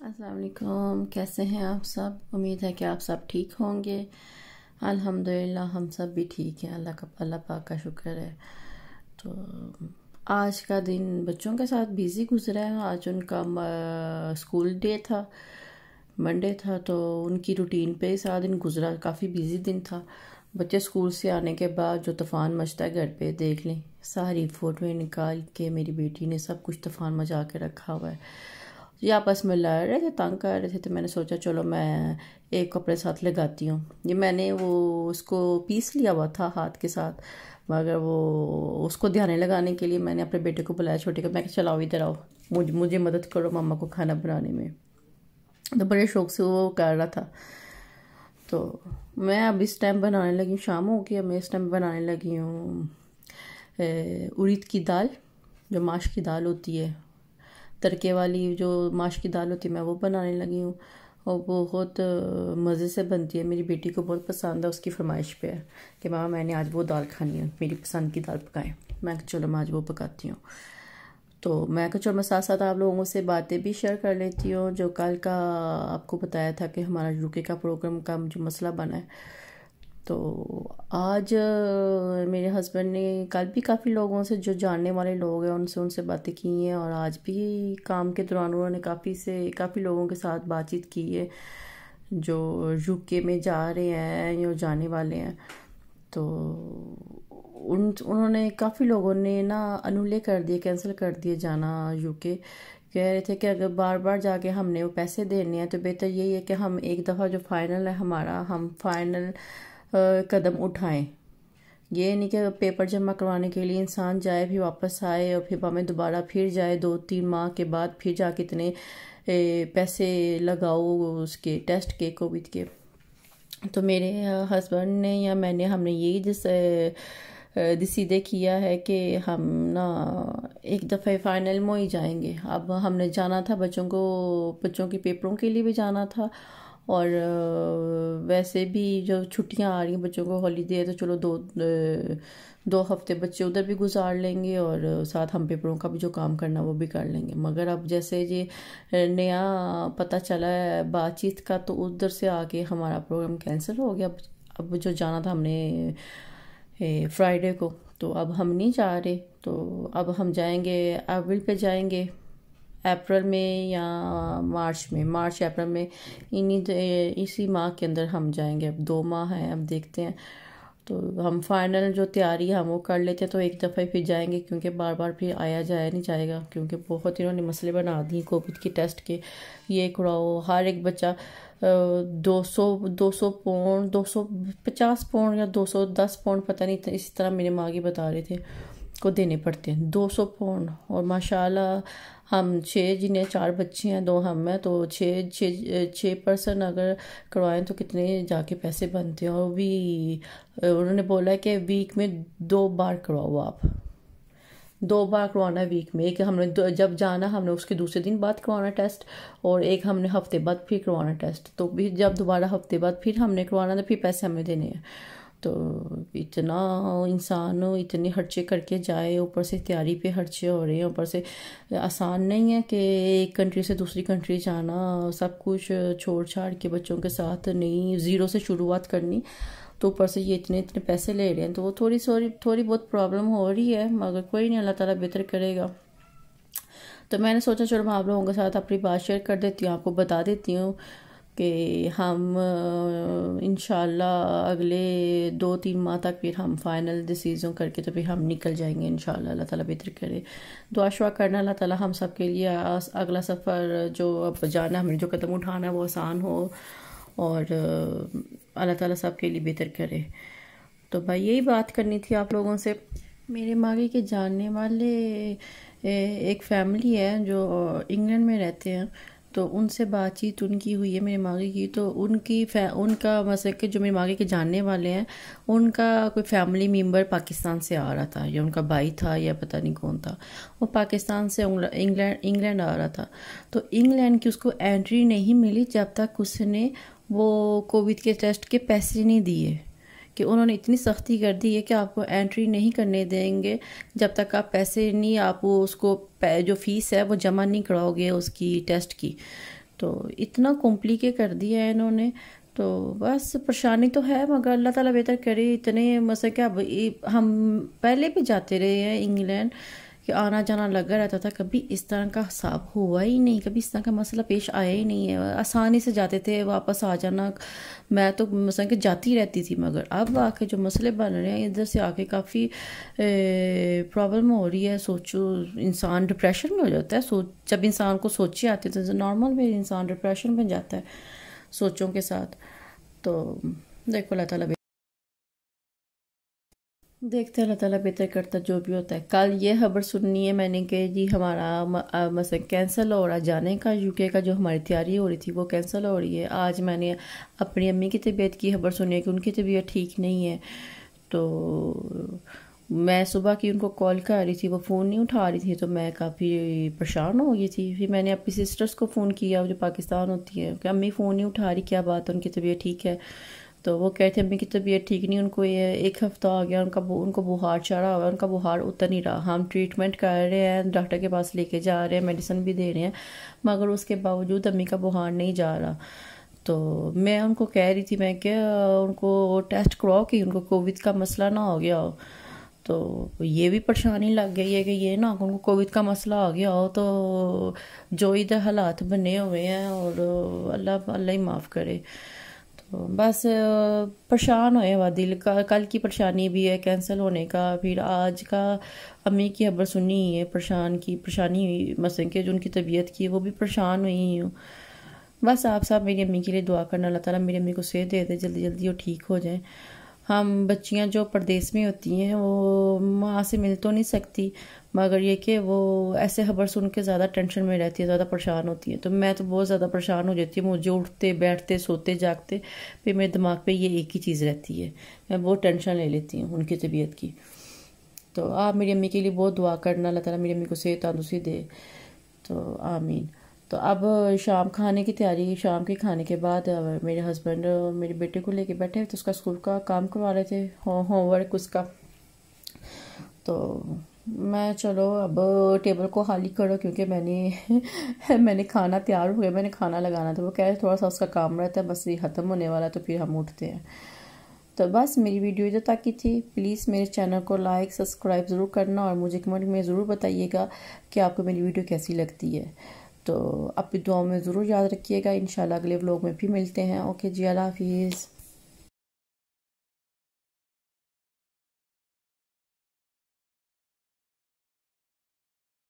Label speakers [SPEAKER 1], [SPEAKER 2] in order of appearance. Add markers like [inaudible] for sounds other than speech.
[SPEAKER 1] असलम कैसे हैं आप सब उम्मीद है कि आप सब ठीक होंगे अल्हम्दुलिल्लाह हम सब भी ठीक हैं अल्लाह का अल्लाह पाक का शुक्र है तो आज का दिन बच्चों के साथ बिज़ी गुजरा है आज उनका स्कूल डे था मंडे था तो उनकी रूटीन पे सारा दिन गुजरा काफ़ी बिज़ी दिन था बच्चे स्कूल से आने के बाद जो तूफ़ान मचता है घर पे देख लें सारी फ़ोटोएं निकाल के मेरी बेटी ने सब कुछ तूफ़ान मचा के रखा हुआ है ये आपस में लड़ रहे थे तंग कर रहे थे तो मैंने सोचा चलो मैं एक कपड़े साथ लगाती हूँ ये मैंने वो उसको पीस लिया हुआ था हाथ के साथ मगर वो उसको ध्यान लगाने के लिए मैंने अपने बेटे को बुलाया छोटे को मैं चलाओ इधर आओ मुझे मुझे मदद करो मामा को खाना बनाने में तो बड़े शौक से वो कर रहा था तो मैं अब इस टाइम बनाने लगी हूँ शाम हो गया मैं इस टाइम बनाने लगी हूँ उड़ीद की दाल जो माश की दाल होती है तड़के वाली जो माश की दाल होती है मैं वो बनाने लगी हूँ और वो बहुत मज़े से बनती है मेरी बेटी को बहुत पसंद है उसकी फरमाइश पे है कि मामा मैंने आज वो दाल खानी है मेरी पसंद की दाल पकाएं मैं चलो मैं आज वो पकाती हूँ तो मैं कहा चलो मैं साथ साथ आप लोगों से बातें भी शेयर कर लेती हूँ जो कल का आपको बताया था कि हमारा यूके का प्रोग्राम का जो मसला बना है तो आज मेरे हस्बैंड ने कल भी काफ़ी लोगों से जो जानने वाले लोग हैं उनसे उनसे बातें की हैं और आज भी काम के दौरान उन्होंने काफ़ी से काफ़ी लोगों के साथ बातचीत की है जो यूके में जा रहे हैं या जाने वाले हैं तो उन उन्होंने काफ़ी लोगों ने ना अनुले कर दिए कैंसिल कर दिए जाना यूके कह रहे थे कि अगर बार बार जाके हमने वो पैसे देने हैं तो बेहतर यही है कि हम एक दफ़ा जो फ़ाइनल है हमारा हम फाइनल कदम उठाएं ये नहीं कि पेपर जमा करवाने के लिए इंसान जाए फिर वापस आए और फिर हमें दोबारा फिर जाए दो तीन माह के बाद फिर जा कितने पैसे लगाओ उसके टेस्ट के कोविड के तो मेरे हस्बैंड ने या मैंने हमने यही जिस डिसीदे किया है कि हम ना एक दफ़े फाइनल में ही जाएंगे अब हमने जाना था बच्चों को बच्चों के पेपरों के लिए भी जाना था और वैसे भी जो छुट्टियां आ रही हैं बच्चों को हॉलीडे है तो चलो दो दो हफ्ते बच्चे उधर भी गुजार लेंगे और साथ हम पेपरों का भी जो काम करना वो भी कर लेंगे मगर अब जैसे ये नया पता चला है बातचीत का तो उधर से आके हमारा प्रोग्राम कैंसिल हो गया अब जो जाना था हमने फ्राइडे को तो अब हम नहीं जा रहे तो अब हम जाएंगे अविल पे जाएंगे अप्रैल में या मार्च में मार्च अप्रैल में इन्हीं इसी माह के अंदर हम जाएंगे अब दो माह हैं अब देखते हैं तो हम फाइनल जो तैयारी हम वो कर लेते हैं तो एक दफ़ा फिर जाएंगे क्योंकि बार बार फिर आया जाया नहीं जाएगा क्योंकि बहुत इन्होंने मसले बना दिए कोविड के टेस्ट के ये उड़ाओ हर एक बच्चा दो सौ दो सौ पौंड दो सौ पचास पौंड या दो सौ दस पौंड पता नहीं इसी तरह मेरे माँ की बता रहे थे को देने पड़ते हैं 200 पौंड और माशाल्लाह हम छः जिन्हें चार बच्चे हैं दो हम हैं तो छः छः छः पर्सन अगर करवाएं तो कितने जाके पैसे बनते हैं और भी उन्होंने बोला कि वीक में दो बार करवाओ आप दो बार करवाना वीक में एक हमने जब जाना हमने उसके दूसरे दिन बाद करवाना टेस्ट और एक हमने हफ्ते बाद फिर करवाना टेस्ट तो भी जब दोबारा हफ्ते बाद फिर हमने करवाना तो फिर पैसे हमें देने हैं तो इतना इंसान हो इतने खर्चे करके जाए ऊपर से तैयारी पे खर्चे हो रहे हैं ऊपर से आसान नहीं है कि एक कंट्री से दूसरी कंट्री जाना सब कुछ छोड़ छाड़ के बच्चों के साथ नहीं ज़ीरो से शुरुआत करनी तो ऊपर से ये इतने इतने पैसे ले रहे हैं तो वो थोड़ी सोरी थोड़ी बहुत प्रॉब्लम हो रही है मगर कोई नहीं अल्लाह ताला बेहतर करेगा तो मैंने सोचा चलो मैं आप लोगों के साथ अपनी बात शेयर कर देती हूँ आपको बता देती हूँ कि हम इन अगले दो तीन माह तक फिर हम फाइनल डिसीजन करके तो फिर हम निकल जाएंगे इन अल्लाह ताला बेहतर करे दुआ शुआ करना अल्लाह ताला हम सब के लिए अगला सफ़र जो अब जाना हमें जो कदम उठाना है वो आसान हो और अल्लाह ताला सब के लिए बेहतर करे तो भाई यही बात करनी थी आप लोगों से मेरे मागे के जानने वाले एक फैमिली है जो इंग्लैंड में रहते हैं तो उनसे बातचीत उनकी हुई है मेरी मागे की तो उनकी उनका मतलब कि जो मेरी मागे के जानने वाले हैं उनका कोई फैमिली मेम्बर पाकिस्तान से आ रहा था या उनका भाई था या पता नहीं कौन था वो पाकिस्तान से इंग्लैंड इंग्लैंड आ रहा था तो इंग्लैंड की उसको एंट्री नहीं मिली जब तक उसने वो कोविड के टेस्ट के पैसे नहीं दिए कि उन्होंने इतनी सख्ती कर दी है कि आपको एंट्री नहीं करने देंगे जब तक आप पैसे नहीं आप वो उसको जो फीस है वो जमा नहीं कराओगे उसकी टेस्ट की तो इतना कॉम्प्लिके कर दिया है इन्होंने तो बस परेशानी तो है मगर अल्लाह ताला बेहतर करे इतने मतलब क्या हम पहले भी जाते रहे हैं इंग्लैंड कि आना जाना लगा रहता था कभी इस तरह का हिसाब हुआ ही नहीं कभी इस तरह का मसला पेश आया ही नहीं है आसानी से जाते थे वापस आ जाना मैं तो मसल के जाती रहती थी मगर अब आके जो मसले बन रहे हैं इधर से आके काफ़ी प्रॉब्लम हो रही है सोचो इंसान डिप्रेशन में हो जाता है सोच जब इंसान को सोचे आती है तो नॉर्मल में इंसान डिप्रेशन में जाता है सोचों के साथ तो देखो अल्लाह तला देखते अल्लाह ताला बेहतर करता जो भी होता है कल ये खबर सुननी है मैंने कि जी हमारा मतलब कैंसिल हो रहा जाने का यूके का जो हमारी तैयारी हो रही थी वो कैंसिल हो रही है आज मैंने अपनी अम्मी की तबीयत की खबर सुनी है कि उनकी तबीयत ठीक नहीं है तो मैं सुबह की उनको कॉल कर रही थी वो फ़ोन नहीं उठा रही थी तो मैं काफ़ी परेशान हो गई थी फिर मैंने अपनी सिस्टर्स को फ़ोन किया जो पाकिस्तान होती है कि अम्मी फ़ोन नहीं उठा रही क्या बात है उनकी तबीयत ठीक है तो वो कह रहे थे अम्मी की तबीयत ठीक नहीं उनको ये एक हफ़्ता आ गया उनका उनको बुखार चढ़ा हुआ है उनका बुखार उतर नहीं रहा हम ट्रीटमेंट कर रहे हैं डॉक्टर के पास लेके जा रहे हैं मेडिसिन भी दे रहे हैं मगर उसके बावजूद अम्मी का बुखार नहीं जा रहा तो मैं उनको कह रही थी मैं कि उनको टेस्ट करवाओ कि उनको कोविड का मसला ना हो गया हो तो ये भी परेशानी लग गई है कि ये ना उनको कोविड का मसला आ गया हो तो जो इधर हालात बने हुए हैं और अल्लाह अल्लाह ही माफ़ करे तो बस परेशान हुए हुआ दिल का कल की परेशानी भी है कैंसिल होने का फिर आज का अम्मी की खबर सुनी है परेशान की परेशानी हुई मसलन के जो उनकी तबीयत की वो भी परेशान हुई हूँ बस आप साहब मेरी अम्मी के लिए दुआ करना अल्लाह ताला मेरी अम्मी को सेहत दे दे जल्दी जल्दी वो ठीक हो जाए हम बच्चियां जो प्रदेश में होती हैं वो माँ से मिल तो नहीं सकती मगर ये कि वो ऐसे खबर सुन के ज़्यादा टेंशन में रहती है ज़्यादा परेशान होती है तो मैं तो बहुत ज़्यादा परेशान हो जाती हूँ मुझे उठते बैठते सोते जागते फिर मेरे दिमाग पे ये एक ही चीज़ रहती है मैं बहुत टेंशन ले लेती हूँ उनकी तबीयत की तो आप मेरी अम्मी के लिए बहुत दुआ करना अल्लाह तला मेरी अम्मी को सेहत तंदुरुस्ती दे तो आमीन तो अब शाम खाने की तैयारी शाम के खाने के बाद मेरे हस्बैंड मेरे बेटे को लेके बैठे तो उसका स्कूल का काम करवा रहे थे होमवर्क उसका तो मैं चलो अब टेबल को खाली करो क्योंकि मैंने [laughs] मैंने खाना तैयार हो गया मैंने खाना लगाना था वो कह रहे थोड़ा सा उसका काम रहता है बस ये ख़त्म होने वाला है तो फिर हम उठते हैं तो बस मेरी वीडियो जो तक की थी प्लीज़ मेरे चैनल को लाइक सब्सक्राइब ज़रूर करना और मुझे कमेंट में ज़रूर बताइएगा कि आपको मेरी वीडियो कैसी लगती है तो अपनी दुआओं में ज़रूर याद रखिएगा इन अगले व्लॉग में भी मिलते हैं ओके जी अल्लाह हाफिज़